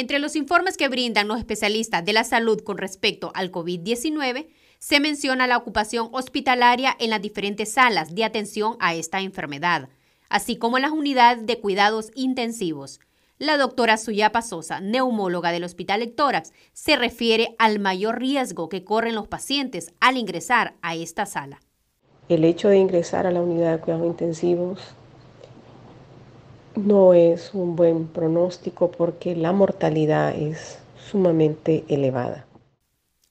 Entre los informes que brindan los especialistas de la salud con respecto al COVID-19, se menciona la ocupación hospitalaria en las diferentes salas de atención a esta enfermedad, así como en las unidades de cuidados intensivos. La doctora Suyapa Sosa, neumóloga del Hospital Hectorax, se refiere al mayor riesgo que corren los pacientes al ingresar a esta sala. El hecho de ingresar a la unidad de cuidados intensivos no es un buen pronóstico porque la mortalidad es sumamente elevada.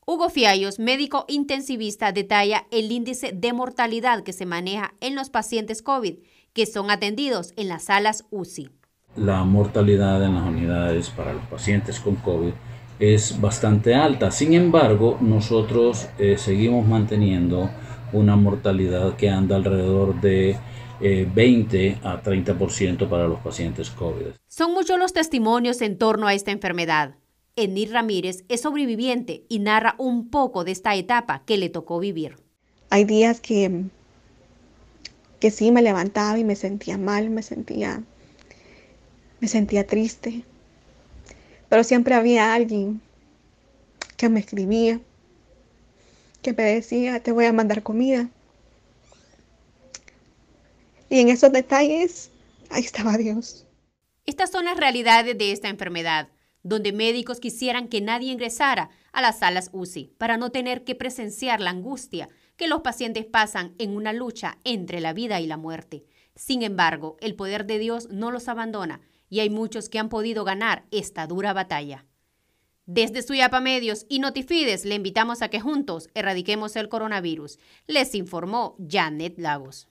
Hugo Fiallos, médico intensivista, detalla el índice de mortalidad que se maneja en los pacientes COVID que son atendidos en las salas UCI. La mortalidad en las unidades para los pacientes con COVID es bastante alta. Sin embargo, nosotros eh, seguimos manteniendo una mortalidad que anda alrededor de 20 eh, a 30% para los pacientes COVID. Son muchos los testimonios en torno a esta enfermedad. Enir Ramírez es sobreviviente y narra un poco de esta etapa que le tocó vivir. Hay días que, que sí me levantaba y me sentía mal, me sentía, me sentía triste, pero siempre había alguien que me escribía, que me decía, te voy a mandar comida, y en esos detalles, ahí estaba Dios. Estas son las realidades de esta enfermedad, donde médicos quisieran que nadie ingresara a las salas UCI para no tener que presenciar la angustia que los pacientes pasan en una lucha entre la vida y la muerte. Sin embargo, el poder de Dios no los abandona y hay muchos que han podido ganar esta dura batalla. Desde Suyapa Medios y Notifides le invitamos a que juntos erradiquemos el coronavirus, les informó Janet Lagos.